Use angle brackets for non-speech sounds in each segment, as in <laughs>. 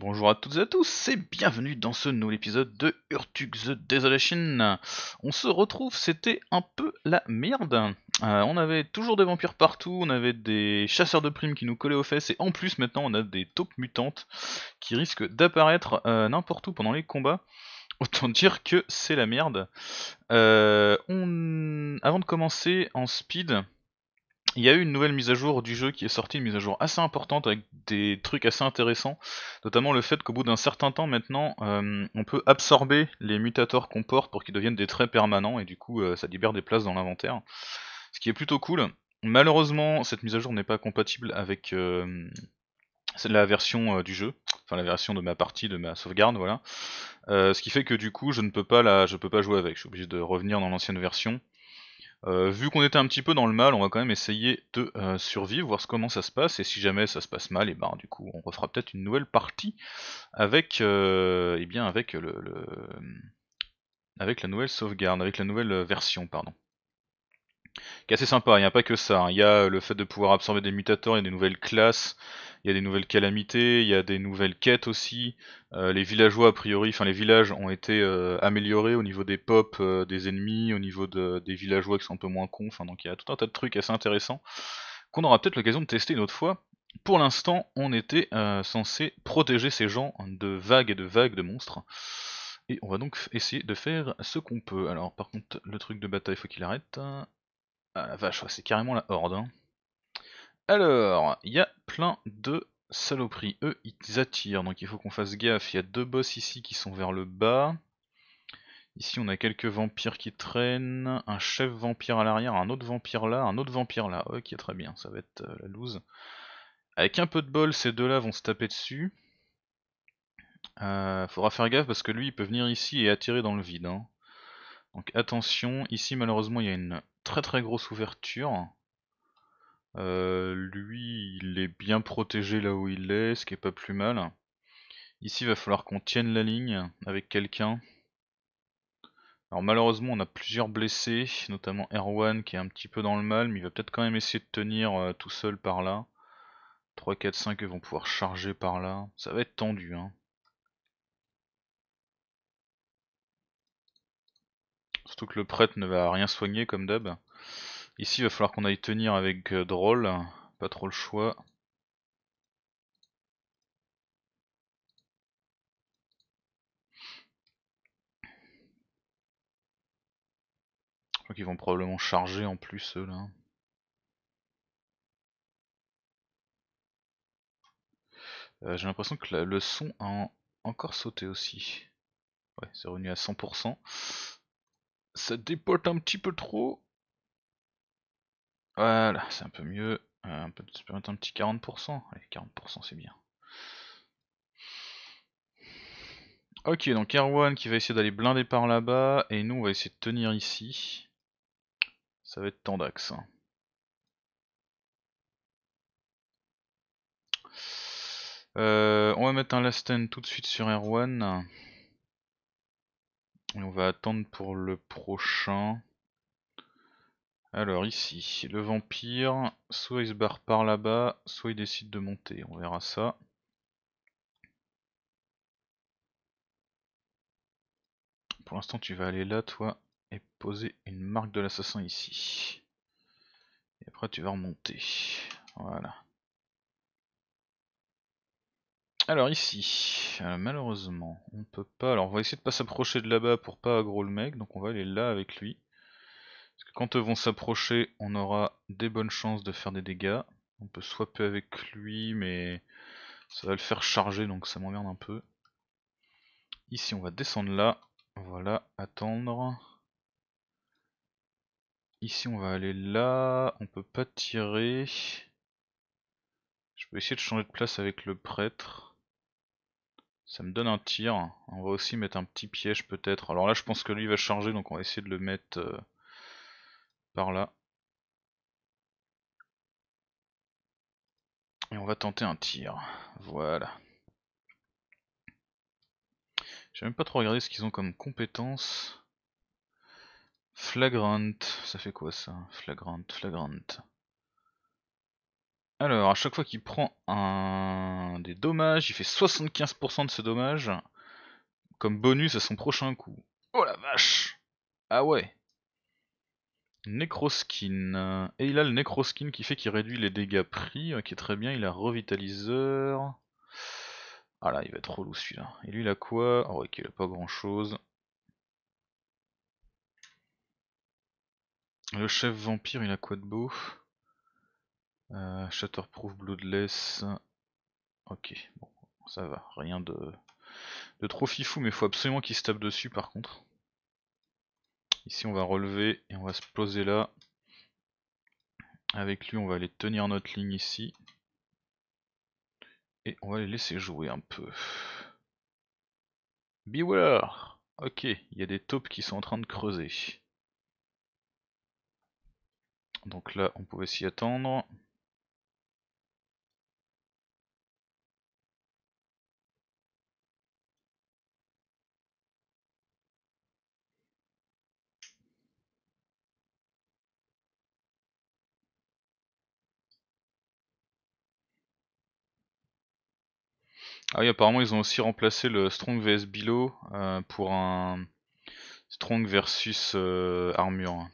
Bonjour à toutes et à tous et bienvenue dans ce nouvel épisode de Urtug the Desolation. On se retrouve, c'était un peu la merde. Euh, on avait toujours des vampires partout, on avait des chasseurs de primes qui nous collaient aux fesses et en plus maintenant on a des taupes mutantes qui risquent d'apparaître euh, n'importe où pendant les combats. Autant dire que c'est la merde. Euh, avant de commencer en speed, il y a eu une nouvelle mise à jour du jeu qui est sortie, une mise à jour assez importante avec des trucs assez intéressants, notamment le fait qu'au bout d'un certain temps maintenant, euh, on peut absorber les mutateurs qu'on porte pour qu'ils deviennent des traits permanents et du coup euh, ça libère des places dans l'inventaire, ce qui est plutôt cool. Malheureusement, cette mise à jour n'est pas compatible avec euh, la version du jeu, enfin la version de ma partie, de ma sauvegarde, voilà. ce qui fait que du coup, je ne peux pas la, je peux pas jouer avec. Je suis obligé de revenir dans l'ancienne version euh, vu qu'on était un petit peu dans le mal, on va quand même essayer de euh, survivre, voir comment ça se passe, et si jamais ça se passe mal, et eh ben du coup on refera peut-être une nouvelle partie avec, euh, eh bien, avec le, avec la nouvelle sauvegarde, avec la nouvelle version, pardon. C'est assez sympa, il n'y a pas que ça, hein. il y a le fait de pouvoir absorber des mutateurs, il y a des nouvelles classes, il y a des nouvelles calamités, il y a des nouvelles quêtes aussi. Euh, les villageois, a priori, enfin les villages ont été euh, améliorés au niveau des pops euh, des ennemis, au niveau des villageois qui sont un peu moins cons, enfin donc il y a tout un tas de trucs assez intéressants qu'on aura peut-être l'occasion de tester une autre fois. Pour l'instant, on était censé protéger ces gens de vagues et de vagues de monstres. Et on va donc essayer de faire ce qu'on peut. Alors par contre, le truc de bataille, il faut qu'il arrête. Ah la vache, c'est carrément la horde. Hein. Alors, il y a plein de saloperies. Eux, ils attirent, donc il faut qu'on fasse gaffe. Il y a deux boss ici qui sont vers le bas. Ici, on a quelques vampires qui traînent. Un chef vampire à l'arrière, un autre vampire là, un autre vampire là. Ok, très bien, ça va être euh, la loose. Avec un peu de bol, ces deux-là vont se taper dessus. Euh, faudra faire gaffe parce que lui, il peut venir ici et attirer dans le vide. Hein. Donc attention, ici malheureusement il y a une très très grosse ouverture. Euh, lui, il est bien protégé là où il est, ce qui est pas plus mal. Ici, il va falloir qu'on tienne la ligne avec quelqu'un. Alors malheureusement, on a plusieurs blessés, notamment Erwan qui est un petit peu dans le mal, mais il va peut-être quand même essayer de tenir euh, tout seul par là. 3, 4, 5, ils vont pouvoir charger par là. Ça va être tendu. Hein. Surtout que le prêtre ne va rien soigner comme d'hab. Ici, il va falloir qu'on aille tenir avec euh, drôle. Pas trop le choix. Je crois qu'ils vont probablement charger en plus, eux, là. Euh, j'ai l'impression que le son a encore sauté aussi. Ouais, c'est revenu à 100%. Ça dépote un petit peu trop. Voilà, c'est un peu mieux. Euh, peut un petit 40%. Allez, 40% c'est bien. Ok, donc R1 qui va essayer d'aller blinder par là-bas, et nous on va essayer de tenir ici. Ça va être Tandax. Hein. Euh, on va mettre un last tout de suite sur Erwan. Et on va attendre pour le prochain. Alors ici, le vampire, soit il se barre par là-bas, soit il décide de monter, on verra ça. Pour l'instant tu vas aller là toi, et poser une marque de l'assassin ici. Et après tu vas remonter, voilà. Alors ici, euh, malheureusement, on peut pas, alors on va essayer de pas s'approcher de là-bas pour pas aggro le mec, donc on va aller là avec lui quand eux vont s'approcher, on aura des bonnes chances de faire des dégâts. On peut swapper avec lui, mais ça va le faire charger, donc ça m'emmerde un peu. Ici, on va descendre là. Voilà, attendre. Ici, on va aller là. On peut pas tirer. Je peux essayer de changer de place avec le prêtre. Ça me donne un tir. On va aussi mettre un petit piège peut-être. Alors là, je pense que lui va charger, donc on va essayer de le mettre euh, par-là. Et on va tenter un tir. Voilà. J'ai même pas trop regardé ce qu'ils ont comme compétence. Flagrant, ça fait quoi ça Flagrant, flagrant. Alors, à chaque fois qu'il prend un des dommages, il fait 75% de ce dommage comme bonus à son prochain coup. Oh la vache Ah ouais Necroskin. Et il a le Necroskin qui fait qu'il réduit les dégâts pris, qui est très bien. Il a Revitaliseur. Ah là, il va être relou celui-là. Et lui, il a quoi oh, ah ok, il a pas grand-chose. Le chef vampire, il a quoi de beau euh, Shatterproof, Bloodless. Ok, bon, ça va. Rien de, de trop fifou, mais faut absolument qu'il se tape dessus par contre. Ici, on va relever et on va se poser là. Avec lui, on va aller tenir notre ligne ici. Et on va les laisser jouer un peu. Beware Ok, il y a des taupes qui sont en train de creuser. Donc là, on pouvait s'y attendre. Ah oui, apparemment ils ont aussi remplacé le Strong vs Bilo euh, pour un Strong versus euh, Armure.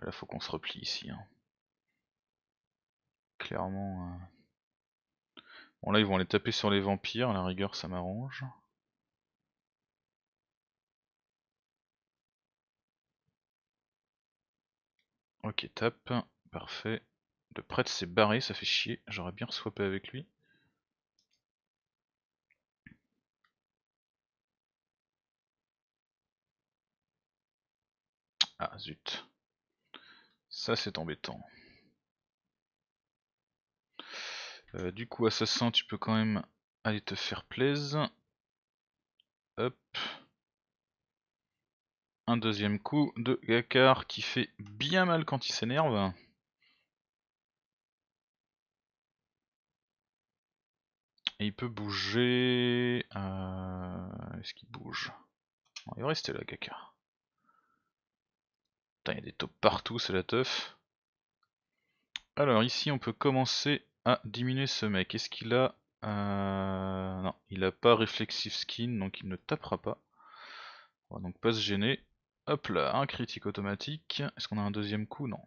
Ah, là faut qu'on se replie ici. Hein. Clairement. Euh. Bon là ils vont aller taper sur les vampires, la rigueur ça m'arrange. Ok, tape, parfait. Le prêtre s'est barré, ça fait chier, j'aurais bien swappé avec lui. Ah zut. Ça c'est embêtant. Euh, du coup assassin tu peux quand même aller te faire plaisir. Hop. Un deuxième coup de Gakar qui fait bien mal quand il s'énerve. Et il peut bouger... Euh, est-ce qu'il bouge Il va rester là, caca. Putain, il y a des taupes partout, c'est la teuf. Alors ici, on peut commencer à diminuer ce mec. Est-ce qu'il a... Euh, non, il n'a pas Reflexive Skin, donc il ne tapera pas. On donc pas se gêner. Hop là, un critique automatique. Est-ce qu'on a un deuxième coup Non.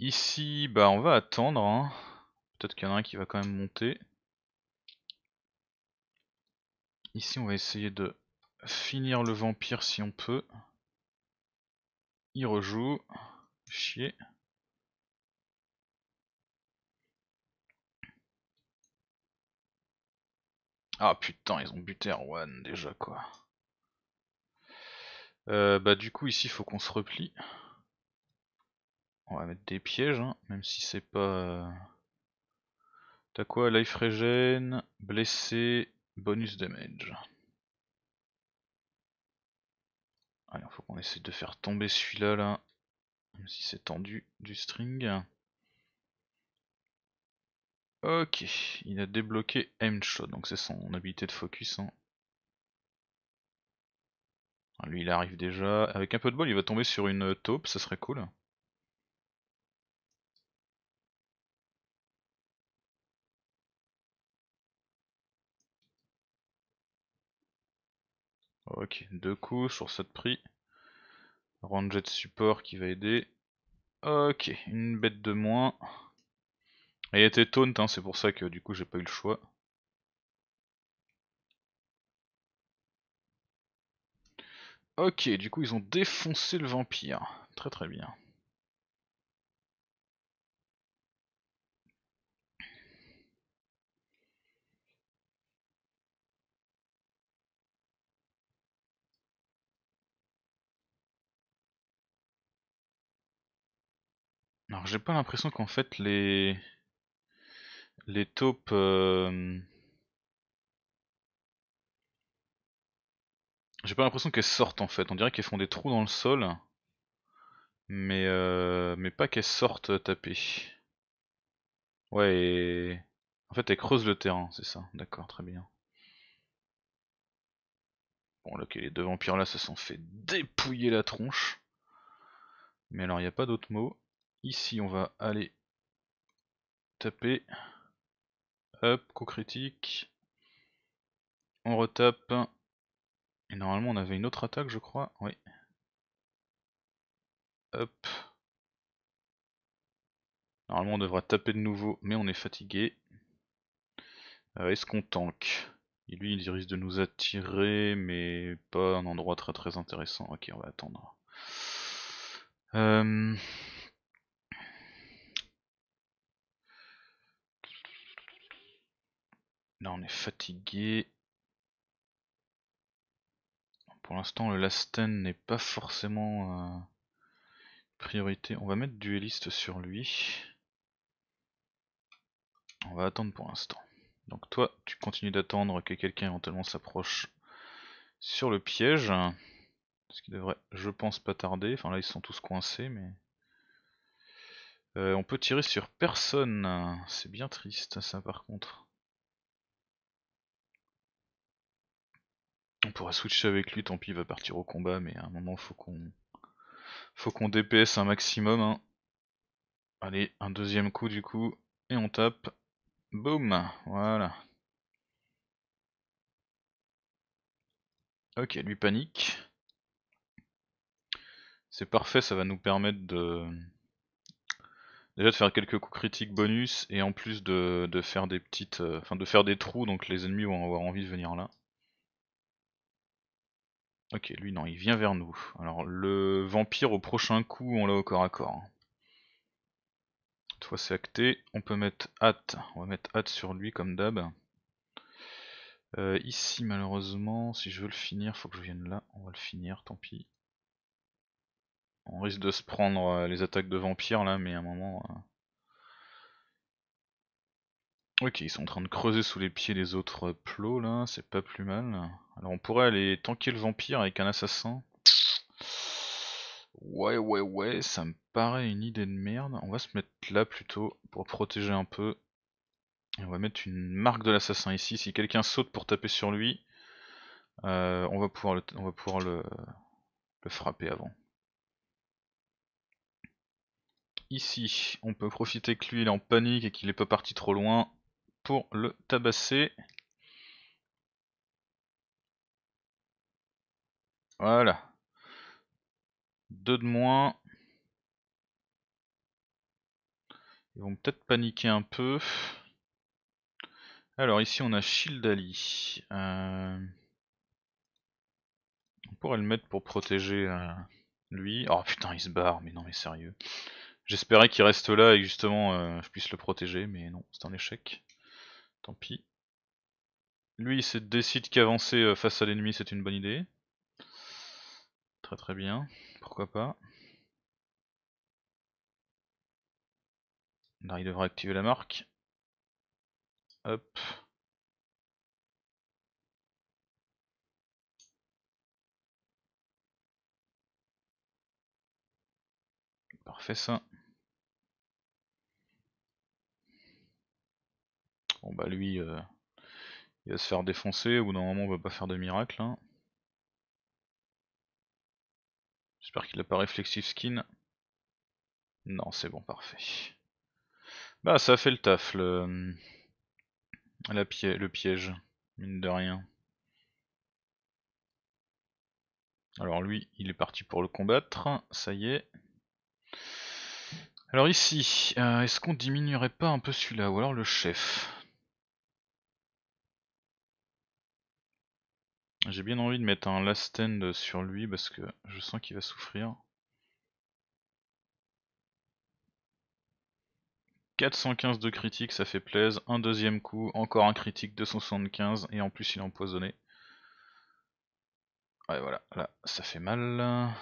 Ici, bah on va attendre. Hein. Peut-être qu'il y en a un qui va quand même monter. Ici, on va essayer de finir le vampire si on peut. Il rejoue. Chier. Ah putain, ils ont buté Erwan déjà quoi. Euh, bah du coup ici il faut qu'on se replie. On va mettre des pièges, hein, même si c'est pas... Euh, T'as quoi Life regen, blessé, Bonus damage. Allez, faut qu'on essaie de faire tomber celui-là là. Même si c'est tendu du string. Ok, il a débloqué aim shot, donc c'est son habilité de focus. Hein. Ah, lui il arrive déjà. Avec un peu de bol il va tomber sur une taupe, ça serait cool. Ok, deux coups sur cette prix. Ranger de support qui va aider. Ok, une bête de moins. Elle était taunt, hein, c'est pour ça que du coup j'ai pas eu le choix. Ok, du coup ils ont défoncé le vampire. Très très bien. Alors j'ai pas l'impression qu'en fait les les taupes euh, j'ai pas l'impression qu'elles sortent en fait. On dirait qu'elles font des trous dans le sol, mais euh, mais pas qu'elles sortent euh, taper. Ouais. Et... En fait, elles creusent le terrain, c'est ça. D'accord, très bien. Bon, là, les deux vampires là se sont fait dépouiller la tronche. Mais alors, il n'y a pas d'autre mot. Ici, on va aller taper. Hop, co critique. On retape. Et normalement, on avait une autre attaque, je crois. Oui. Hop. Normalement, on devra taper de nouveau, mais on est fatigué. Euh, est-ce qu'on tank lui, il risque de nous attirer, mais pas un endroit très très intéressant. Ok, on va attendre. Euh... Là, on est fatigué. Pour l'instant, le last n'est pas forcément euh, priorité. On va mettre dueliste sur lui. On va attendre pour l'instant. Donc toi, tu continues d'attendre que quelqu'un éventuellement s'approche sur le piège. Ce qui devrait, je pense, pas tarder. Enfin là, ils sont tous coincés, mais... Euh, on peut tirer sur personne. C'est bien triste, ça, par contre. On pourra switcher avec lui, tant pis, il va partir au combat, mais à un moment, faut qu'on faut qu'on DPS un maximum. Hein. Allez, un deuxième coup du coup, et on tape. Boum, voilà. Ok, lui panique. C'est parfait, ça va nous permettre de... Déjà de faire quelques coups critiques bonus, et en plus de, de faire des petites... Euh, enfin de faire des trous, donc les ennemis vont avoir envie de venir là. Ok, lui non, il vient vers nous. Alors le vampire au prochain coup, on l'a au corps à corps. Toi c'est acté, on peut mettre hâte, on va mettre hâte sur lui comme d'hab. Euh, ici malheureusement, si je veux le finir, faut que je vienne là, on va le finir, tant pis. On risque de se prendre euh, les attaques de vampire là, mais à un moment... Euh, Ok, ils sont en train de creuser sous les pieds des autres plots là, c'est pas plus mal. Alors on pourrait aller tanker le vampire avec un assassin. Ouais, ouais, ouais, ça me paraît une idée de merde. On va se mettre là plutôt pour protéger un peu. Et on va mettre une marque de l'assassin ici. Si quelqu'un saute pour taper sur lui, euh, on va pouvoir, le, le frapper avant. Ici, on peut profiter que lui il est en panique et qu'il est pas parti trop loin pour le tabasser. Voilà. Deux de moins. Ils vont peut-être paniquer un peu. Alors ici on a shield ali euh, On pourrait le mettre pour protéger euh, lui. Oh putain il se barre, mais non mais sérieux. J'espérais qu'il reste là et justement euh, je puisse le protéger, mais non, c'est un échec. Tant pis. Lui, il se décide qu'avancer euh, face à l'ennemi, c'est une bonne idée. Très très bien. Pourquoi pas. Là, il devrait activer la marque. Hop. Parfait ça. Bon bah lui, euh, il va se faire défoncer, ou normalement on va pas faire de miracle. Hein. J'espère qu'il a pas réflexif Skin. Non, c'est bon, parfait. Bah ça a fait le taf, le, euh, la piège, le piège, mine de rien. Alors lui, il est parti pour le combattre, ça y est. Alors ici, euh, est-ce qu'on diminuerait pas un peu celui-là, ou alors le chef J'ai bien envie de mettre un last stand sur lui parce que je sens qu'il va souffrir. 415 de critique, ça fait plaise. Un deuxième coup, encore un critique, 275, et en plus il est empoisonné. Ouais, voilà, là, ça fait mal.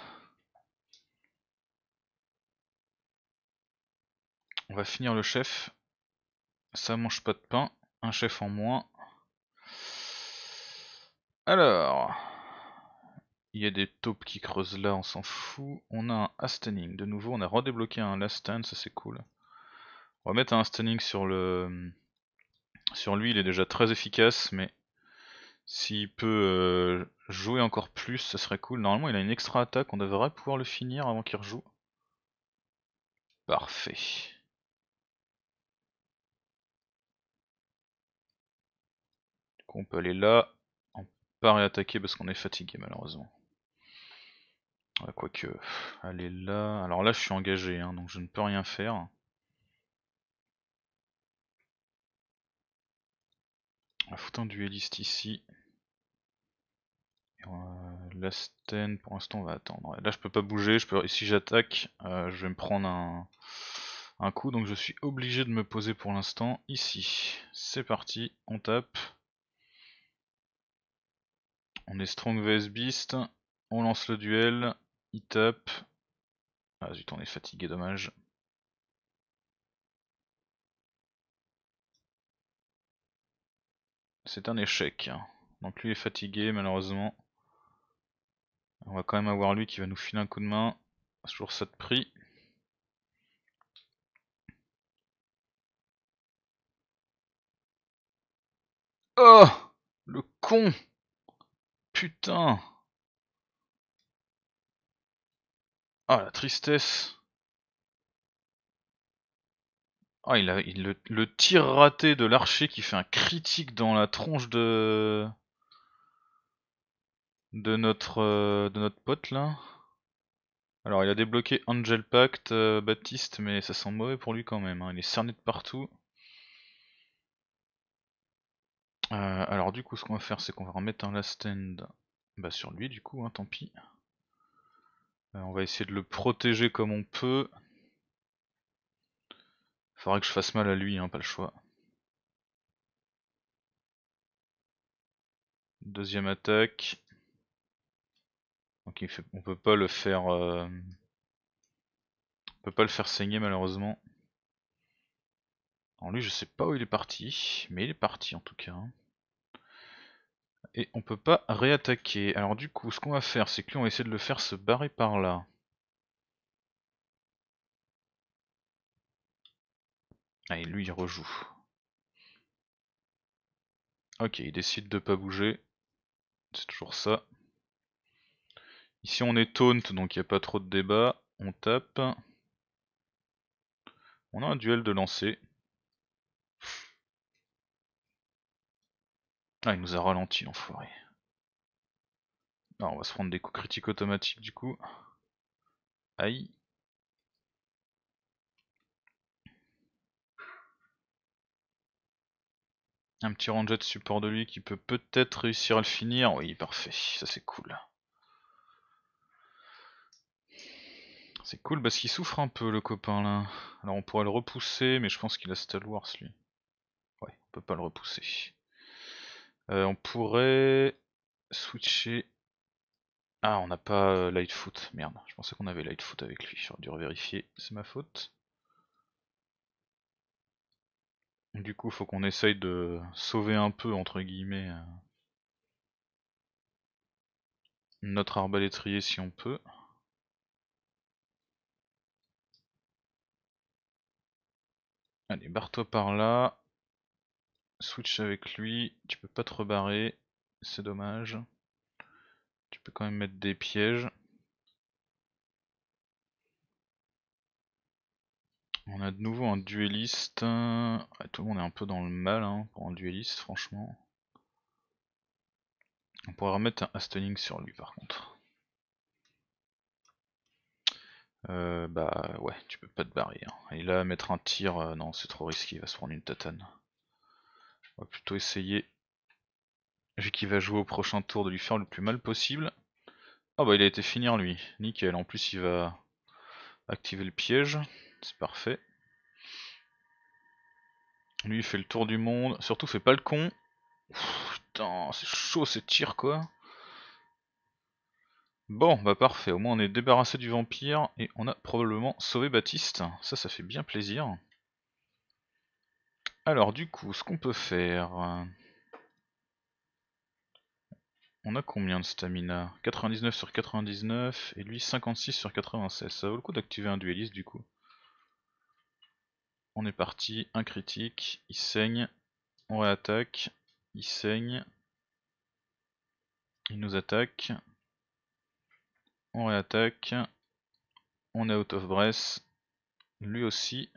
On va finir le chef. Ça mange pas de pain, un chef en moins. Alors, il y a des taupes qui creusent là, on s'en fout. On a un Astening, de nouveau, on a redébloqué un Last Stand, ça c'est cool. On va mettre un Astening sur le... Sur lui, il est déjà très efficace, mais s'il peut euh, jouer encore plus, ça serait cool. Normalement, il a une extra attaque, on devrait pouvoir le finir avant qu'il rejoue. Parfait. coup on peut aller là, pas réattaquer parce qu'on est fatigué malheureusement. Quoique, allez là. Alors là, je suis engagé, hein, donc je ne peux rien faire. On va un dueliste ici. Euh, la pour l'instant, on va attendre. Là, je peux pas bouger. Je peux... si j'attaque, euh, je vais me prendre un coup. Donc, je suis obligé de me poser pour l'instant ici. C'est parti, on tape. On est strong vs beast, on lance le duel, il tape. Ah zut, on est fatigué, dommage. C'est un échec. Hein. Donc lui est fatigué, malheureusement. On va quand même avoir lui qui va nous filer un coup de main. Toujours ça de prix. Oh Le con Putain Ah, la tristesse Ah, il a, le, tir raté de l'archer qui fait un critique dans la tronche de... De notre, euh, de notre pote, là. Alors, il a débloqué Angel Pact, euh, Baptiste, mais ça sent mauvais pour lui quand même. Hein. Il est cerné de partout. Euh, alors du coup ce qu'on va faire c'est qu'on va remettre un last stand bah, sur lui du coup, hein, tant pis. Euh, on va essayer de le protéger comme on peut. Faudrait que je fasse mal à lui, hein, pas le choix. Deuxième attaque. on peut pas le faire... Euh, on peut pas le faire saigner malheureusement. Alors lui je sais pas où il est parti, mais il est parti en tout cas. Et on peut pas réattaquer. Alors du coup ce qu'on va faire c'est que lui on va essayer de le faire se barrer par là. Allez ah, lui il rejoue. Ok il décide de pas bouger. C'est toujours ça. Ici on est taunt donc il n'y a pas trop de débat. On tape. On a un duel de lancer. Ah, il nous a ralenti, enfoiré. Alors, ah, on va se prendre des coups critiques automatiques du coup. Aïe. Un petit ranger de support de lui qui peut peut-être réussir à le finir. Oui, parfait, ça c'est cool. C'est cool parce qu'il souffre un peu le copain là. Alors on pourrait le repousser, mais je pense qu'il a Stalwars lui. Ouais, on peut pas le repousser. Euh, on pourrait switcher. Ah, on n'a pas euh, Lightfoot. Merde, je pensais qu'on avait Lightfoot avec lui. J'aurais dû revérifier. C'est ma faute. Du coup, faut qu'on essaye de sauver un peu, entre guillemets, euh, notre arbalétrier si on peut. Allez, barre-toi par là switch avec lui, tu peux pas te rebarrer, c'est dommage. Tu peux quand même mettre des pièges. On a de nouveau un duelliste. tout le monde est un peu dans le mal hein, pour un dueliste, franchement. On pourrait remettre un Astoning sur lui par contre. Euh, bah ouais, tu peux pas te barrer. Et hein. là, mettre un tir, euh, non, c'est trop risqué, il va se prendre une tatane. On va plutôt essayer, vu qu'il va jouer au prochain tour, de lui faire le plus mal possible. Ah oh bah il a été finir lui, nickel, en plus il va activer le piège, c'est parfait. Lui il fait le tour du monde, surtout fait pas le con. putain, c'est chaud ces tirs quoi. Bon, bah parfait, au moins on est débarrassé du vampire et on a probablement sauvé Baptiste, ça ça fait bien plaisir. Alors du coup, ce qu'on peut faire... Euh, on a combien de stamina 99 sur 99 et lui 56 sur 96. Ça vaut le coup d'activer un dueliste du coup. On est parti, un critique, il saigne, on réattaque, il saigne, il nous attaque, on réattaque, on est out of breath, lui aussi,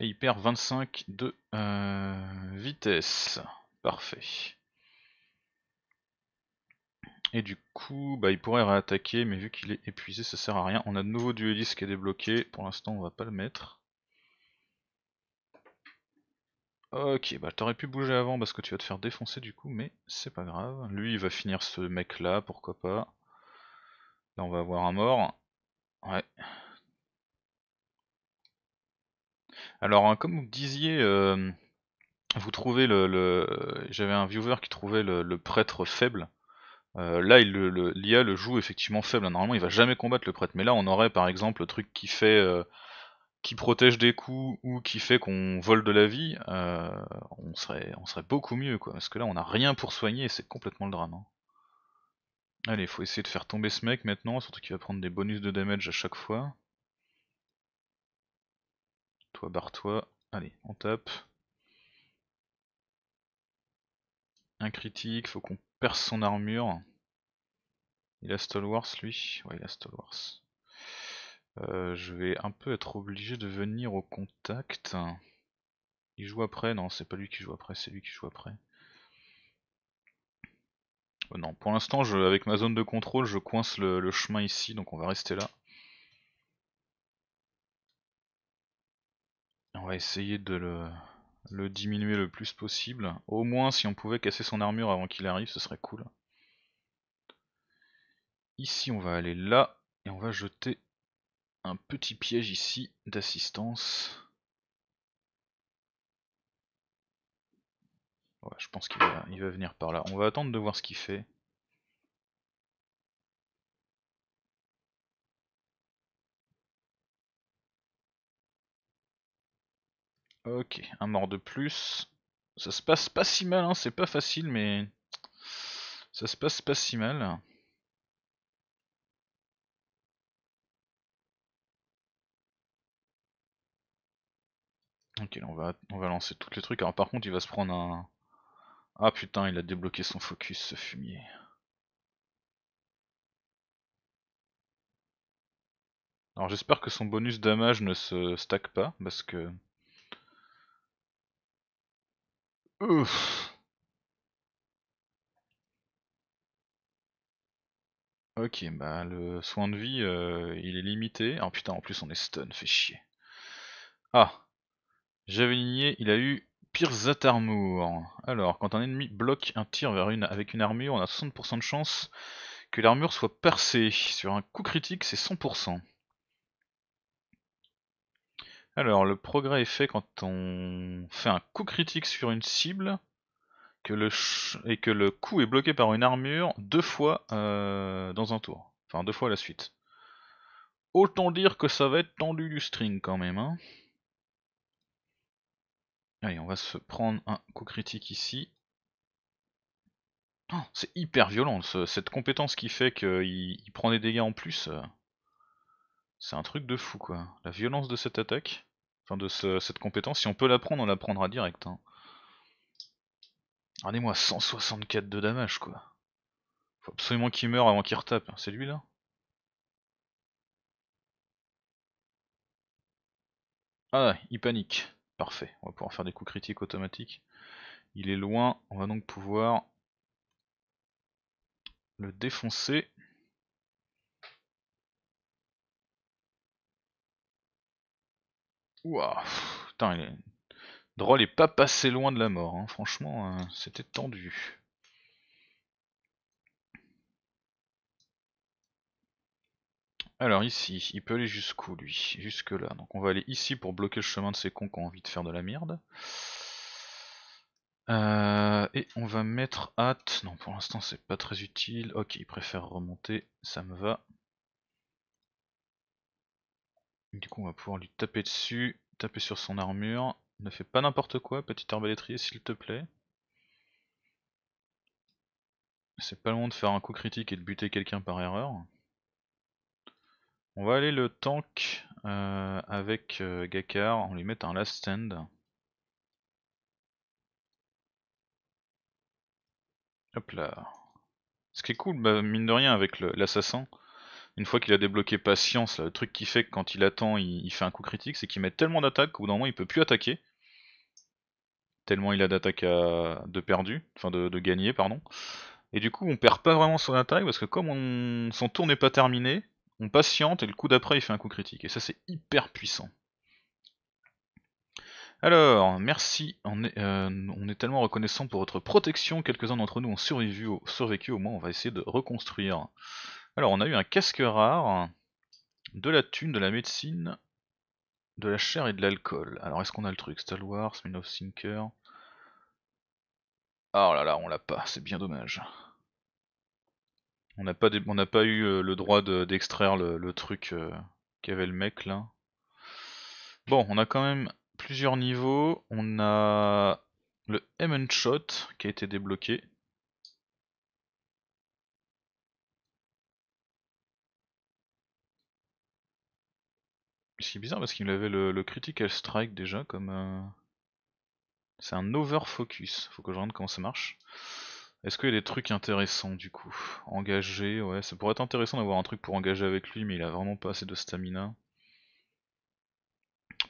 et il perd 25 de euh, vitesse. Parfait. Et du coup, bah, il pourrait réattaquer, mais vu qu'il est épuisé, ça sert à rien. On a de nouveau du hélice qui est débloqué. Pour l'instant, on va pas le mettre. Ok, bah t'aurais pu bouger avant parce que tu vas te faire défoncer du coup, mais c'est pas grave. Lui, il va finir ce mec là, pourquoi pas. Là, on va avoir un mort. Ouais, Alors, hein, comme vous disiez, euh, vous trouvez le. J'avais un viewer qui trouvait le, prêtre faible. Euh, là, l'IA le, le joue effectivement faible. Normalement, il va jamais combattre le prêtre. Mais là, on aurait par exemple le truc qui fait. Euh, qui protège des coups ou qui fait qu'on vole de la vie, on, serait, beaucoup mieux quoi. Parce que là, on n'a rien pour soigner et c'est complètement le drame. Hein. Allez, faut essayer de faire tomber ce mec maintenant, surtout qu'il va prendre des bonus de damage à chaque fois barre-toi. Allez, on tape. Un critique, faut qu'on perce son armure. Il a Stalwars lui Ouais, il a Stalwars. Euh, je vais un peu être obligé de venir au contact. Il joue après Non, c'est pas lui qui joue après, c'est lui qui joue après. Euh, non, pour l'instant, avec ma zone de contrôle, je coince le chemin ici, donc on va rester là. On va essayer de le, diminuer le plus possible. Au moins, si on pouvait casser son armure avant qu'il arrive, ce serait cool. Ici, on va aller là, et on va jeter un petit piège ici d'assistance. je pense qu'il va venir par là. On va attendre de voir ce qu'il fait. Ok, un mort de plus. Ça se passe pas si mal, hein. c'est pas facile, mais ça se passe pas si mal. Ok, on va, on va lancer tous les trucs. Alors par contre, il va se prendre un... Ah putain, il a débloqué son focus, ce fumier. Alors j'espère que son bonus damage ne se stack pas, parce que... Ouf. Ok, bah le soin de vie, euh, il est limité. Ah oh, putain, en plus on est stun, fait chier. Ah. nié il a eu Pirzat Armour. Alors, quand un ennemi bloque un tir vers une, avec une armure, on a 60% de chance que l'armure soit percée. Sur un coup critique, c'est 100%. Alors, le progrès est fait quand on fait un coup critique sur une cible que et que le coup est bloqué par une armure deux fois euh, dans un tour. Enfin, deux fois à la suite. Autant dire que ça va être tendu du string quand même. Hein. Allez, on va se prendre un coup critique ici. Oh, c'est hyper violent cette compétence qui fait qu'il prend des dégâts en plus. Euh. C'est un truc de fou quoi. La violence de cette attaque, enfin de cette compétence, si on peut la prendre, on la prendra direct. Hein. Regardez-moi, 164 de damage quoi. Faut absolument qu'il meure avant qu'il retape, hein. c'est lui là Ah, il panique. Parfait, on va pouvoir faire des coups critiques automatiques. Il est loin, on va donc pouvoir le défoncer. Ouah, putain, il est... pas passé loin de la mort, hein. franchement, euh, c'était tendu. Alors ici, il peut aller jusqu'où lui Jusque là. Donc on va aller ici pour bloquer le chemin de ces cons qui ont envie de faire de la merde. Euh, et on va mettre hâte. Non, pour l'instant, c'est pas très utile. Ok, il préfère remonter, ça me va. Du coup on va pouvoir lui taper dessus, taper sur son armure. Ne fais pas n'importe quoi, petit arbalétrier s'il te plaît. C'est pas loin de faire un coup critique et de buter quelqu'un par erreur. On va aller le tank euh, avec euh, Gakar, on lui met un last stand. Hop là. Ce qui est cool, bah, mine de rien, avec l'assassin, une fois qu'il a débloqué patience, le truc qui fait que quand il attend, il, fait un coup critique, c'est qu'il met tellement d'attaques qu'au bout d'un moment il peut plus attaquer. Tellement il a d'attaques de perdu, enfin de, de pardon. Et du coup, on perd pas vraiment son attaque parce que comme son tour n'est pas terminé, on patiente et le coup d'après il fait un coup critique. Et ça, c'est hyper puissant. Alors, merci, on est, euh, tellement reconnaissant pour votre protection, quelques-uns d'entre nous ont survécu, au moins on va essayer de reconstruire. Alors, on a eu un casque rare, de la thune, de la médecine, de la chair et de l'alcool. Alors, est-ce qu'on a le truc Star Wars, of Sinker. Ah oh là là, on l'a pas, c'est bien dommage. On n'a pas, pas, eu euh, le droit d'extraire le, truc euh, qu'avait le mec là. Bon, on a quand même plusieurs niveaux. On a le M Shot qui a été débloqué. C'est bizarre parce qu'il avait le, le, Critical Strike déjà comme... Euh, c'est un over focus, faut que je regarde comment ça marche. Est-ce qu'il y a des trucs intéressants du coup Engager, ouais, ça pourrait être intéressant d'avoir un truc pour engager avec lui, mais il a vraiment pas assez de stamina.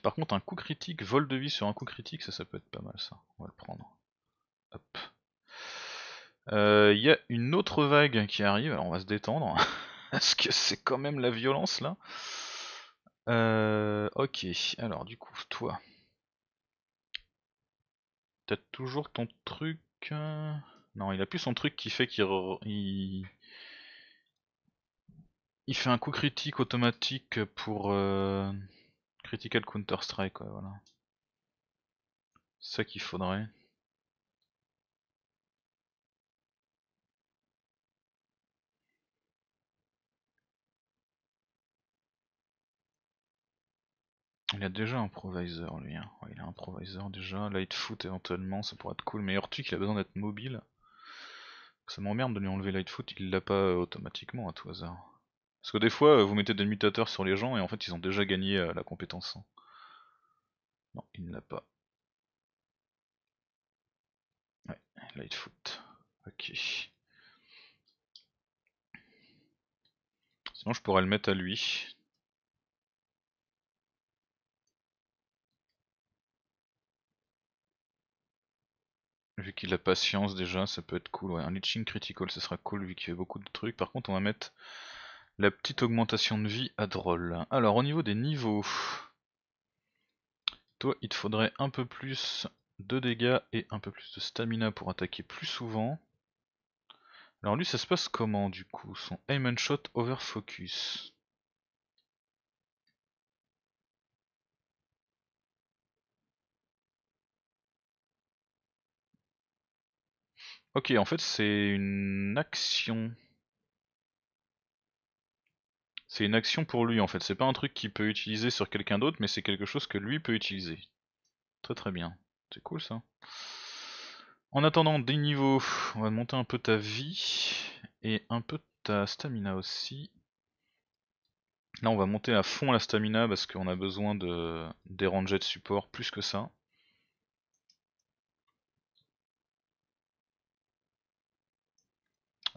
Par contre, un coup critique, vol de vie sur un coup critique, ça, ça peut être pas mal ça. On va le prendre. Hop. Euh, il y a une autre vague qui arrive, alors on va se détendre. Est-ce hein, <laughs> que c'est quand même la violence là. Euh, ok, alors du coup, toi. T'as toujours ton truc. Euh, non, il a plus son truc qui fait qu'il. Il... fait un coup critique automatique pour. critiquer euh, Critical Counter-Strike, ouais, voilà. C'est ça qu'il faudrait. Il a déjà un provisor lui, hein. il a un provisor déjà, Lightfoot éventuellement, ça pourrait être cool, mais Hortuk il a besoin d'être mobile. Ça m'emmerde de lui enlever Lightfoot, il l'a pas euh, automatiquement à tout hasard. Parce que des fois euh, vous mettez des mutateurs sur les gens et en fait ils ont déjà gagné euh, la compétence. Hein. Non, il ne l'a pas. Ouais, Lightfoot. Ok. Sinon je pourrais le mettre à lui, Vu qu'il a patience déjà, ça peut être cool. un Leeching Critical, ce sera cool vu qu'il fait beaucoup de trucs. Par contre, on va mettre la petite augmentation de vie à drôle. Alors, au niveau des niveaux, toi, il te faudrait un peu plus de dégâts et un peu plus de stamina pour attaquer plus souvent. Alors lui, ça se passe comment du coup Son aim and shot over focus. Ok, en fait, c'est une action. C'est une action pour lui en fait, c'est pas un truc qu'il peut utiliser sur quelqu'un d'autre, mais c'est quelque chose que lui peut utiliser. Très très bien, c'est cool ça. En attendant des niveaux, on va monter un peu ta vie et un peu ta stamina aussi. Là on va monter à fond la stamina parce qu'on a besoin de des rangées de support plus que ça.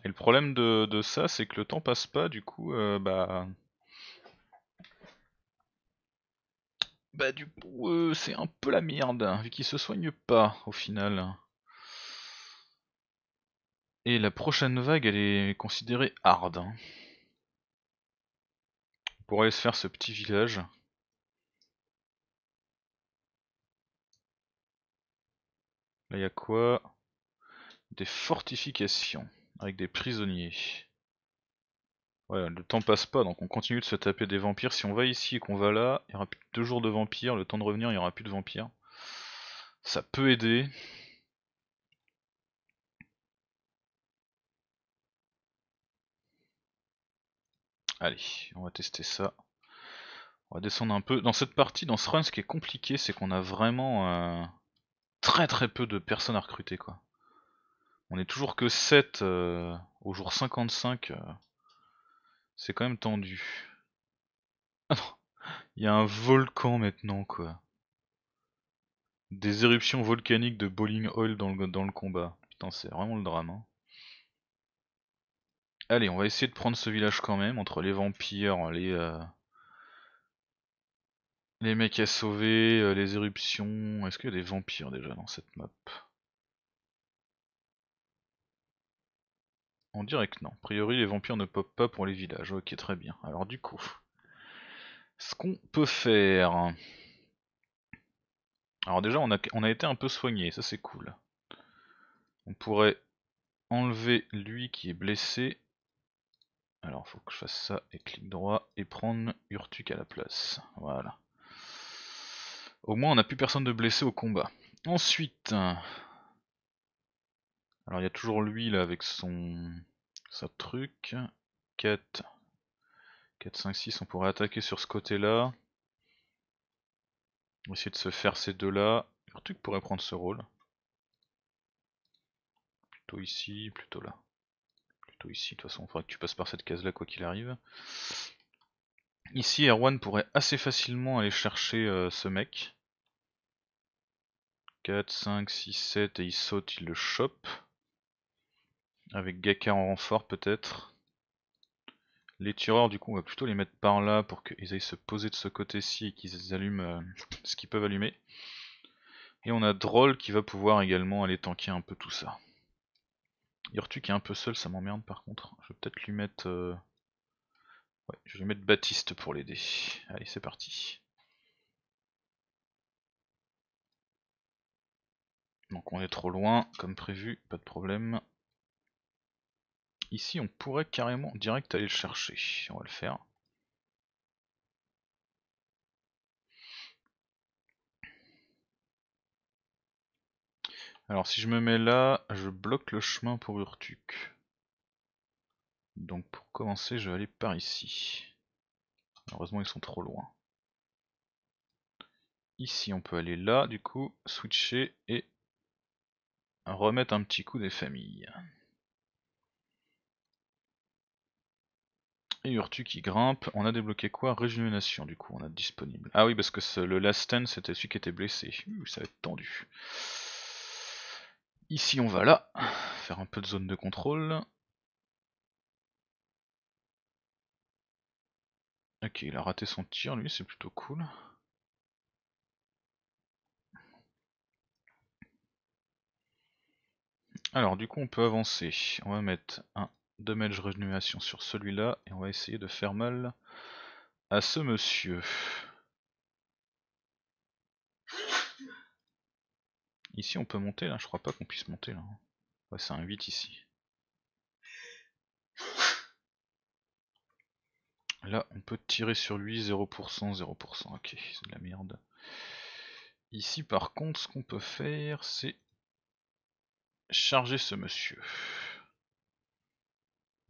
Et le problème de, ça, c'est que le temps passe pas, du coup, euh, bah. Bah, du coup, euh, c'est un peu la merde, vu qu'il se soigne pas au final. Et la prochaine vague, elle est considérée hard. Hein. On pourrait aller se faire ce petit village. Là, il y a quoi Des fortifications avec des prisonniers. Voilà, le temps passe pas, donc on continue de se taper des vampires. Si on va ici et qu'on va là, il y aura plus de deux jours de vampires, le temps de revenir, il y aura plus de vampires. Ça peut aider. Allez, on va tester ça. On va descendre un peu. Dans cette partie, dans ce run, ce qui est compliqué, c'est qu'on a vraiment euh, très très peu de personnes à recruter, quoi. On est toujours que 7 euh, au jour 55. Euh. c'est quand même tendu. <laughs> Ah il y a un volcan maintenant, quoi. Des éruptions volcaniques de Bowling Oil dans le, dans le combat. Putain, c'est vraiment le drame. Hein. Allez, on va essayer de prendre ce village quand même, entre les vampires, les... Euh, les mecs à sauver, les éruptions... Est-ce qu'il y a des vampires déjà dans cette map On dirait que non. A priori, les vampires ne popent pas pour les villages. Ok, très bien. Alors du coup, ce qu'on peut faire... Alors déjà, on a, été un peu soigné, ça c'est cool. On pourrait enlever lui qui est blessé. Alors faut que je fasse ça et clic droit et prendre Urtuk à la place. Voilà. Au moins on n'a plus personne de blessé au combat. Ensuite, alors il y a toujours lui là avec son sa truc. 4, 4, 5, 6, on pourrait attaquer sur ce côté là. On va essayer de se faire ces deux là. Urtuk pourrait prendre ce rôle. Plutôt ici, plutôt là. Plutôt ici, de toute façon, il faudrait que tu passes par cette case là quoi qu'il arrive. Ici, Erwan pourrait assez facilement aller chercher euh, ce mec. 4, 5, 6, 7, et il saute, il le chope. Avec Gaka en renfort peut-être. Les tireurs du coup on va plutôt les mettre par là pour qu'ils aillent se poser de ce côté-ci et qu'ils allument euh, ce qu'ils peuvent allumer. Et on a Droll qui va pouvoir également aller tanker un peu tout ça. Yortu qui est un peu seul ça m'emmerde par contre. Je vais peut-être lui mettre... Euh, ouais, je vais lui mettre Baptiste pour l'aider. Allez c'est parti. Donc on est trop loin, comme prévu, pas de problème. Ici, on pourrait carrément direct aller le chercher. On va le faire. Alors si je me mets là, je bloque le chemin pour Urtuk. Donc pour commencer, je vais aller par ici. Heureusement, ils sont trop loin. Ici, on peut aller là, du coup, switcher et remettre un petit coup des familles. Et Urtu qui grimpe. On a débloqué quoi Régénération du coup, on a disponible. Ah oui, parce que le last stand c'était celui qui était blessé. ça va être tendu. Ici on va là, faire un peu de zone de contrôle. Ok, il a raté son tir lui, c'est plutôt cool. Alors du coup on peut avancer. On va mettre un dommage rémunération sur celui-là. Et on va essayer de faire mal à ce monsieur. Ici on peut monter là, je crois pas qu'on puisse monter là. Ouais, c'est un 8 ici. Là on peut tirer sur lui 0%, 0%, ok, c'est de la merde. Ici par contre ce qu'on peut faire c'est charger ce monsieur.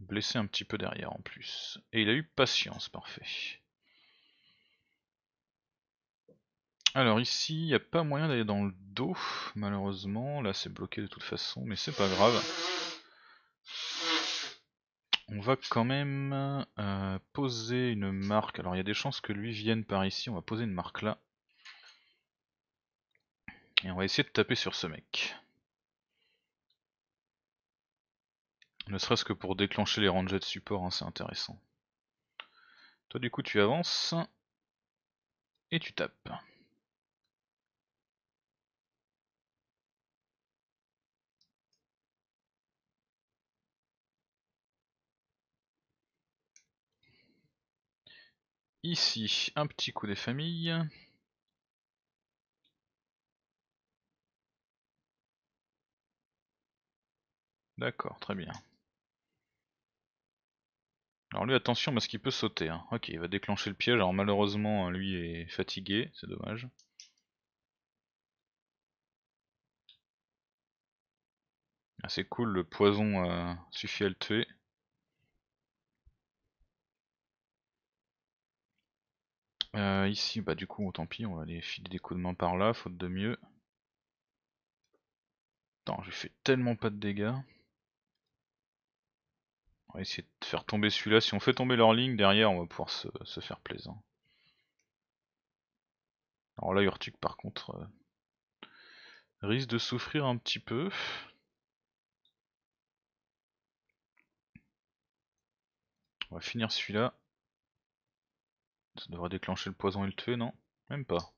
Blessé un petit peu derrière en plus. Et il a eu patience, parfait. Alors ici, il n'y a pas moyen d'aller dans le dos, malheureusement. Là, c'est bloqué de toute façon, mais c'est pas grave. On va quand même euh, poser une marque. Alors il y a des chances que lui vienne par ici, on va poser une marque là. Et on va essayer de taper sur ce mec. Ne serait-ce que pour déclencher les rangées de support, hein, c'est intéressant. Toi du coup tu avances et tu tapes. Ici, un petit coup des familles. D'accord, très bien. Alors lui attention parce qu'il peut sauter. Hein. Ok, il va déclencher le piège. Alors malheureusement hein, lui est fatigué, c'est dommage. Ah, c'est cool, le poison euh, suffit à le tuer. Euh, ici, bah du coup, tant pis, on va aller filer des coups de main par là, faute de mieux. Attends, j'ai fait tellement pas de dégâts. On va essayer de faire tomber celui-là. Si on fait tomber leur ligne, derrière, on va pouvoir se, faire plaisir. Alors là, Urtic, par contre, euh, risque de souffrir un petit peu. On va finir celui-là. Ça devrait déclencher le poison et le tuer, non Même pas.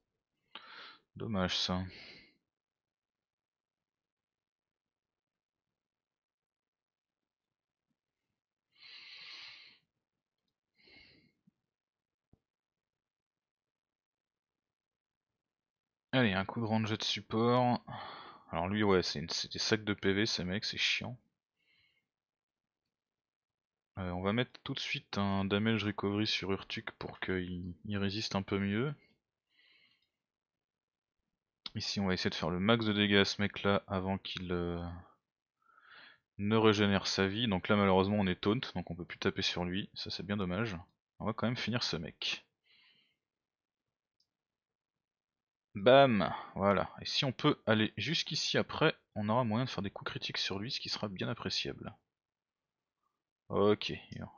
Dommage ça. Allez, un coup de rangée de support. Alors lui, ouais, c'est des sacs de PV, ces mecs, c'est chiant. Euh, on va mettre tout de suite un damage recovery sur Urtuk pour qu'il résiste un peu mieux. Ici, on va essayer de faire le max de dégâts à ce mec-là avant qu'il euh, ne régénère sa vie. Donc là, malheureusement, on est taunt, donc on peut plus taper sur lui. Ça, c'est bien dommage. On va quand même finir ce mec. Bam Voilà. Et si on peut aller jusqu'ici après, on aura moyen de faire des coups critiques sur lui, ce qui sera bien appréciable. Ok,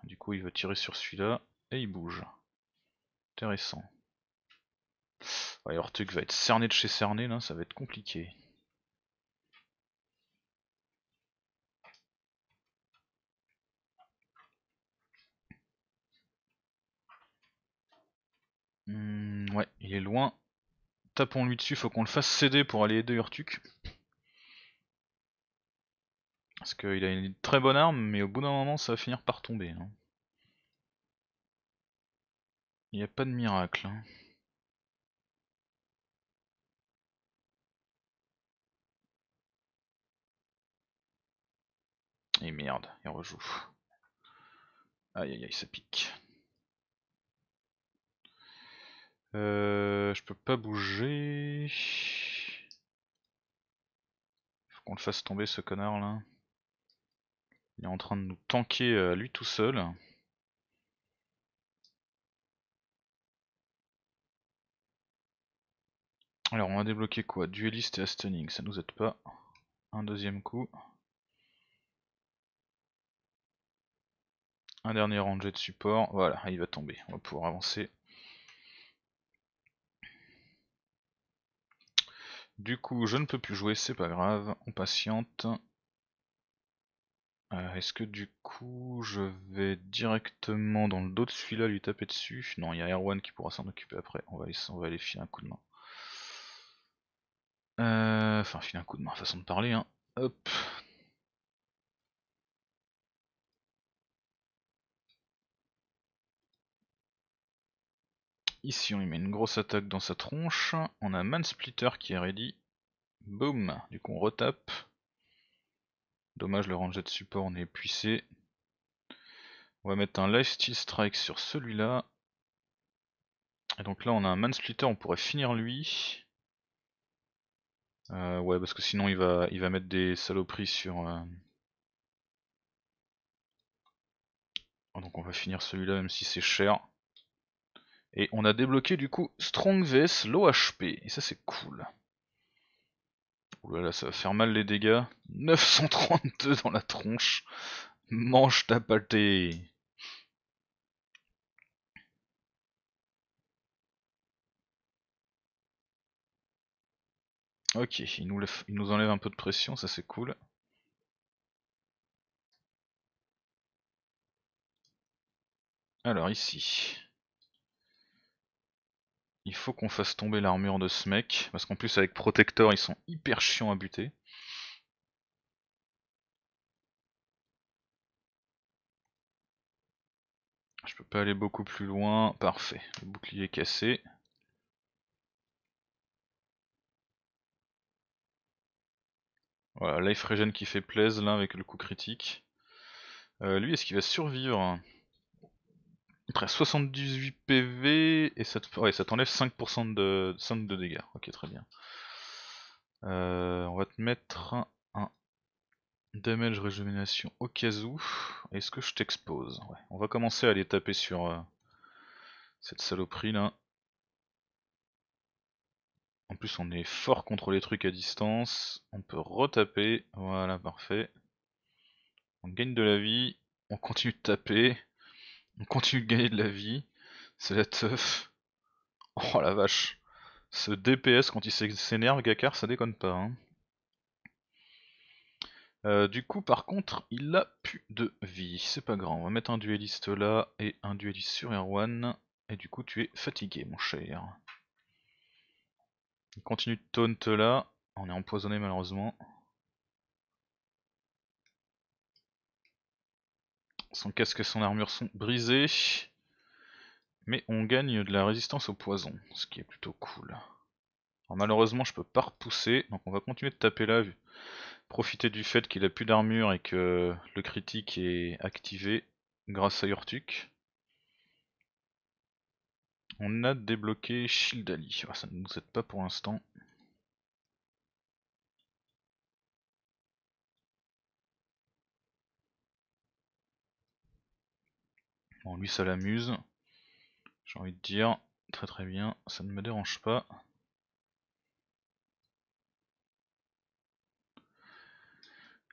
du coup il va tirer sur celui-là, et il bouge. Intéressant. Ouais, Ortug va être cerné de chez cerné, là, ça va être compliqué. Hmm, ouais, il est loin, tapons-lui dessus, faut qu'on le fasse céder pour aller aider Urtuk. Parce qu'il a une très bonne arme, mais au bout d'un moment, ça va finir par tomber. Hein. Il n'y a pas de miracle. Hein. Et merde, il rejoue. Aïe aïe aïe, ça pique. Euh, je peux pas bouger. Faut qu'on le fasse tomber ce connard là. Il est en train de nous tanker euh, lui tout seul. Alors on va débloquer quoi Dueliste et Astoning, ça nous aide pas. Un deuxième coup. Un dernier rangé de support, voilà, il va tomber. On va pouvoir avancer Du coup, je ne peux plus jouer, c'est pas grave, on patiente. Euh, est-ce que du coup, je vais directement dans le dos de celui-là lui taper dessus Non, il y a Erwan qui pourra s'en occuper après, on va, aller, va filer un coup de main. Euh, enfin, filer un coup de main, façon de parler, hein. Hop, Ici, on lui met une grosse attaque dans sa tronche. On a Mansplitter qui est ready. boum, Du coup, on retape. Dommage, le ranger de support, on est épuisé. On va mettre un Lifesteal Strike sur celui-là. Et donc là, on a un Mansplitter, on pourrait finir lui. Euh, ouais, parce que sinon, il va, il va mettre des saloperies sur... Euh, oh, donc on va finir celui-là, même si c'est cher. Et on a débloqué du coup Strong vs l'OHP, Et ça c'est cool. Oulala, ça va faire mal les dégâts. 932 dans la tronche. Mange ta Ok, il nous, il nous enlève un peu de pression, ça c'est cool. Alors ici, il faut qu'on fasse tomber l'armure de ce mec, parce qu'en plus avec Protector ils sont hyper chiants à buter. Je peux pas aller beaucoup plus loin, parfait, le bouclier est cassé. Voilà, Life Regen qui fait plaise là avec le coup critique. Euh, lui, est-ce qu'il va survivre après 78 PV et ça t'enlève 5% de... dégâts. Ok, très bien. Euh, on va te mettre un, damage régénération au cas où. Est-ce que je t'expose On va commencer à aller taper sur euh, cette saloperie là. En plus on est fort contre les trucs à distance. On peut retaper. Voilà, parfait. On gagne de la vie. On continue de taper. On continue de gagner de la vie. C'est la teuf. Oh la vache. Ce DPS quand il s'énerve, Gakar, ça déconne pas. Hein. Euh, du coup, par contre, il a plus de vie. C'est pas grand, On va mettre un dueliste là et un dueliste sur Erwan. Et du coup, tu es fatigué, mon cher. Il continue de taunt là. On est empoisonné malheureusement. Son casque et son armure sont brisés. Mais on gagne de la résistance au poison, ce qui est plutôt cool. Alors malheureusement je peux pas repousser, donc on va continuer de taper là, profiter du fait qu'il a plus d'armure et que le critique est activé grâce à Urtuk. On a débloqué Shield Ali ah, ça ne nous aide pas pour l'instant. lui ça l'amuse. J'ai envie de dire, très très bien, ça ne me dérange pas.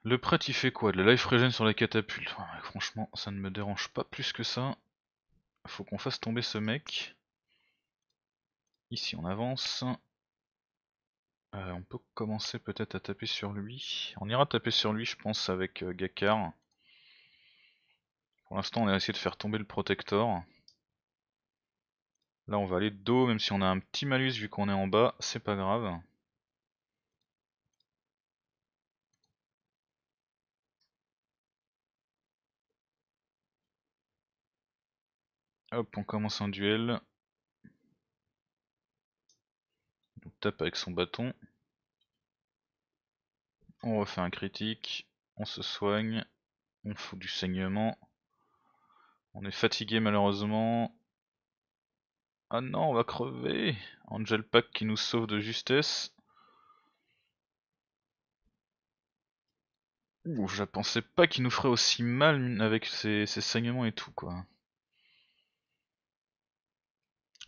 Le prêtre il fait quoi De la life regen sur la catapulte ah, Franchement, ça ne me dérange pas plus que ça. Faut qu'on fasse tomber ce mec. Ici on avance. Euh, on peut commencer peut-être à taper sur lui. On ira taper sur lui je pense avec euh, Gakar. Pour l'instant, on a essayé de faire tomber le protector. Là, on va aller de dos, même si on a un petit malus vu qu'on est en bas, c'est pas grave. Hop, on commence un duel. On tape avec son bâton. On refait un critique. On se soigne. On fout du saignement. On est fatigué malheureusement. Ah non, on va crever. Angel Pack qui nous sauve de justesse. Ouh, je pensais pas qu'il nous ferait aussi mal avec ses, saignements et tout quoi.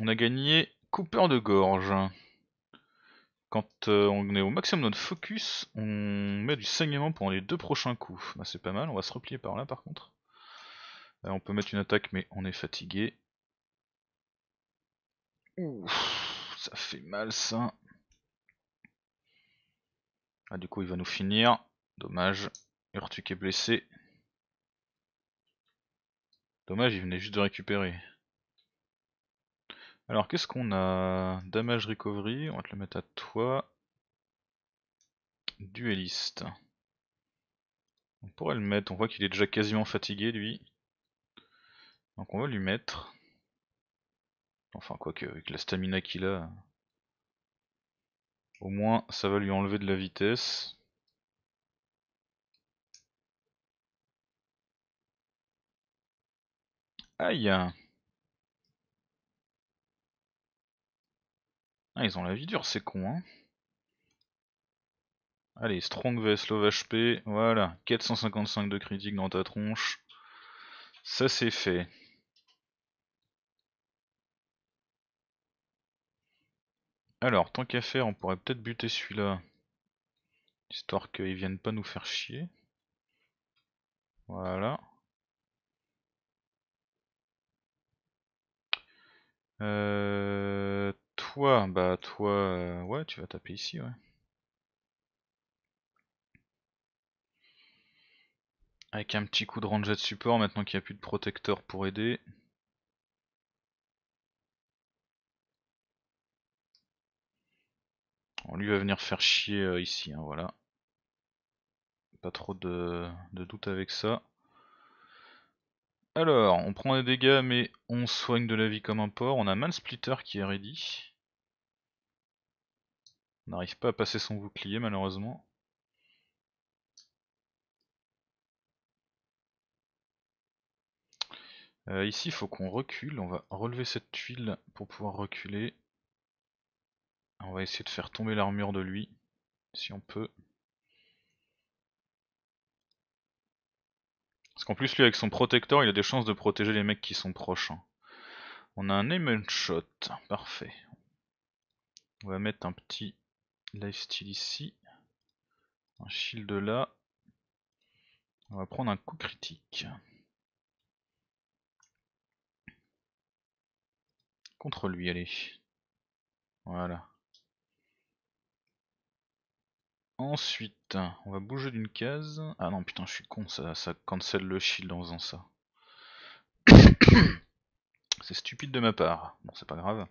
On a gagné Cooper de gorge. Quand euh, on est au maximum de notre focus, on met du saignement pendant les deux prochains coups. Bah, c'est pas mal, on va se replier par là par contre. Euh, on peut mettre une attaque, mais on est fatigué. ça fait mal ça. Ah, du coup, il va nous finir. Dommage. Urtuk est blessé. Dommage, il venait juste de récupérer. Alors, qu'est-ce qu'on a Damage recovery, on va te le mettre à toi. Dueliste. On pourrait le mettre, on voit qu'il est déjà quasiment fatigué lui. Donc on va lui mettre... Enfin, que, avec la stamina qu'il a... Au moins, ça va lui enlever de la vitesse. Aïe Ah, ils ont la vie dure, ces cons hein Allez, Strong vs Love HP, voilà, 455 de critique dans ta tronche. Ça c'est fait. Alors, tant qu'à faire, on pourrait peut-être buter celui-là. Histoire ne vienne pas nous faire chier. Voilà. Euh, toi, bah toi, euh, ouais, tu vas taper ici, ouais. Avec un petit coup de ranger de support maintenant qu'il n'y a plus de protecteur pour aider. On lui va venir faire chier euh, ici, hein, voilà. Pas trop de, doute avec ça. Alors, on prend des dégâts, mais on soigne de la vie comme un porc. On a mal Splitter qui est ready. On n'arrive pas à passer son bouclier, malheureusement. Euh, ici, il faut qu'on recule. On va relever cette tuile pour pouvoir reculer. On va essayer de faire tomber l'armure de lui, si on peut. Parce qu'en plus lui avec son protecteur il a des chances de protéger les mecs qui sont proches. Hein. On a un aimant shot, parfait. On va mettre un petit lifesteal ici, un shield là. On va prendre un coup critique. Contre lui, allez. Voilà. Ensuite, on va bouger d'une case. Ah non, putain, je suis con, ça, ça cancel le shield en faisant ça. <coughs> C'est stupide de ma part. Bon, c'est pas grave.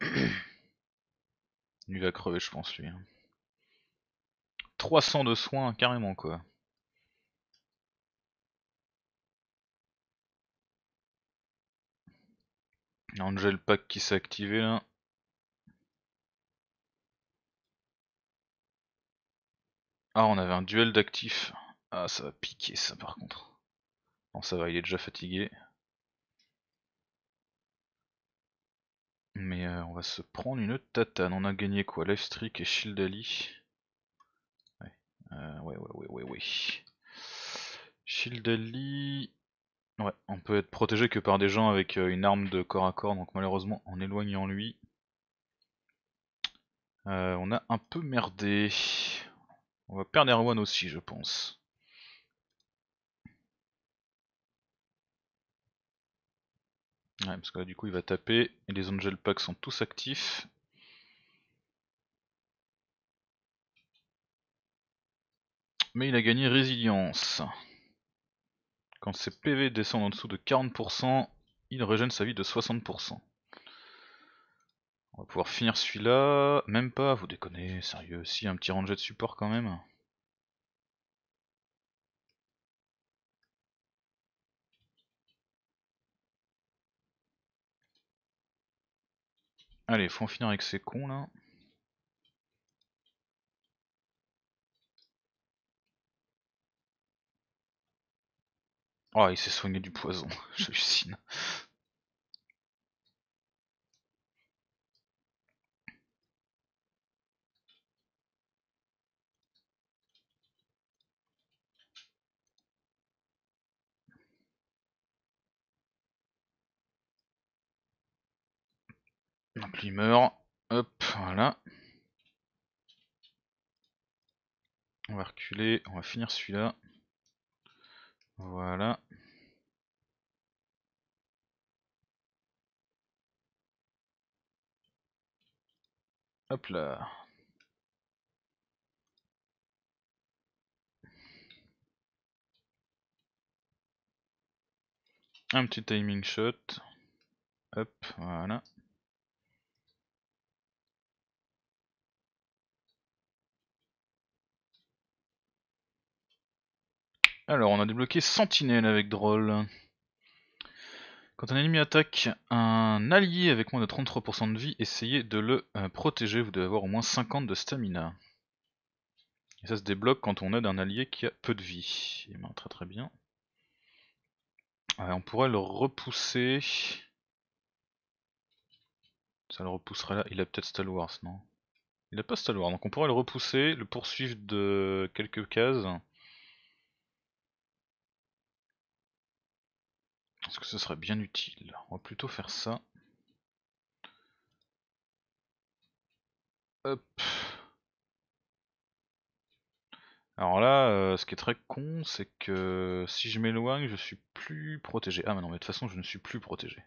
<coughs> Il va crever, je pense, lui. 300 hein. de soins, carrément, quoi. Angel Pack qui s'est activé là. Ah, on avait un duel d'actifs. Ah, ça va piquer ça par contre. Bon, ça va, il est déjà fatigué. Mais on va se prendre une tatane. On a gagné quoi Lifestreak et Shield Ali. Ouais. ouais, ouais, ouais, ouais, ouais. Shield Ali on peut être protégé que par des gens avec euh, une arme de corps à corps, donc malheureusement en éloignant lui. Euh, on a un peu merdé. On va perdre Erwan aussi, je pense. parce que là, du coup, il va taper. Et les Angel Packs sont tous actifs. Mais il a gagné Résilience. Quand ses PV descendent en dessous de 40%, il régène sa vie de 60%. On va pouvoir finir celui-là. Même pas, vous déconnez, sérieux. Si, un petit ranger de support quand même. Allez, faut en finir avec ces cons là. Oh, il s'est soigné du poison, <laughs> j'hallucine. Donc lui meurt. Hop, voilà. On va reculer, on va finir celui-là. Voilà. Hop là. Un petit timing shot. Hop, voilà. Alors, on a débloqué Sentinelle avec Droll. Quand un ennemi attaque un allié avec moins de 33% de vie, essayez de le euh, protéger. Vous devez avoir au moins 50 de stamina. Et ça se débloque quand on aide un allié qui a peu de vie. Et eh ben, très très bien. Euh, on pourrait le repousser. Ça le repoussera là. Il a peut-être Star non Il n'a pas Star donc on pourrait le repousser, le poursuivre de quelques cases. Est-ce que ce serait bien utile On va plutôt faire ça. Hop. Alors là, euh, ce qui est très con, c'est que si je m'éloigne, je suis plus protégé. Ah mais non, mais de toute façon, je ne suis plus protégé.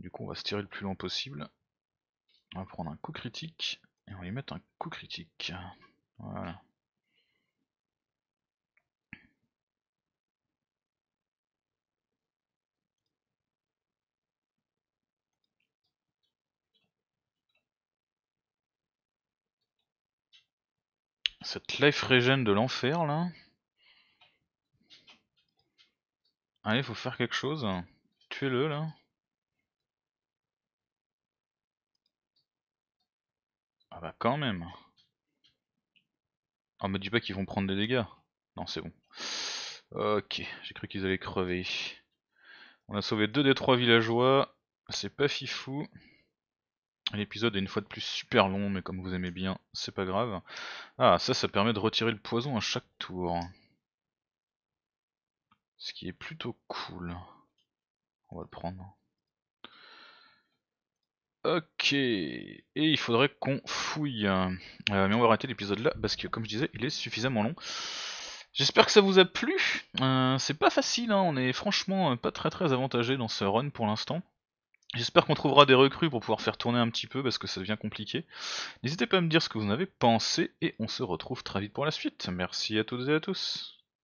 Du coup, on va se tirer le plus loin possible. On va prendre un coup critique, et on va y mettre un coup critique. Voilà. Cette life regen de l'enfer là. Allez, faut faire quelque chose. Tuez-le là. Ah bah quand même. on oh, me dis pas qu'ils vont prendre des dégâts. Non c'est bon. Ok, j'ai cru qu'ils allaient crever. On a sauvé deux des trois villageois. C'est pas fifou. L'épisode est une fois de plus super long, mais comme vous aimez bien, c'est pas grave. Ah, ça, ça permet de retirer le poison à chaque tour. Ce qui est plutôt cool. On va le prendre. Ok, et il faudrait qu'on fouille. Euh, mais on va arrêter l'épisode là, parce que comme je disais, il est suffisamment long. J'espère que ça vous a plu. Euh, c'est pas facile, hein. on est franchement euh, pas très très avantagé dans ce run pour l'instant. J'espère qu'on trouvera des recrues pour pouvoir faire tourner un petit peu parce que ça devient compliqué. N'hésitez pas à me dire ce que vous en avez pensé et on se retrouve très vite pour la suite. Merci à toutes et à tous.